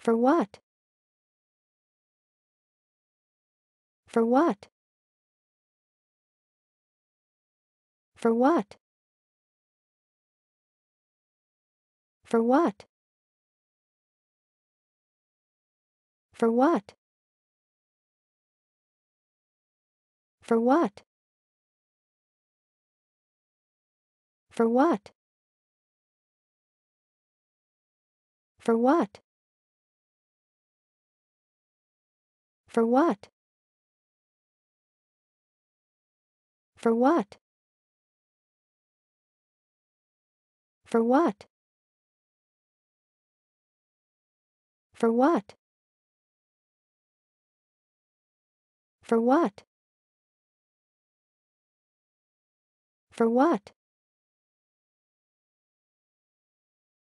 For what? For what? For what? For what? For what? For what? For what? For what? For what? For what? For what? For what? For what? For what?